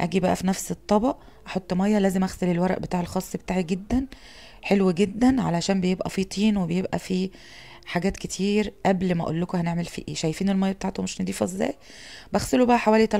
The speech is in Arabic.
اجي بقى في نفس الطبق احط ميه لازم اغسل الورق بتاع الخاص بتاعي جدا حلو جدا علشان بيبقى فيه طين وبيبقى فيه حاجات كتير قبل ما اقول لكم هنعمل فيه ايه شايفين الميه بتاعته مش نضيفه ازاي بغسله بقى حوالي 3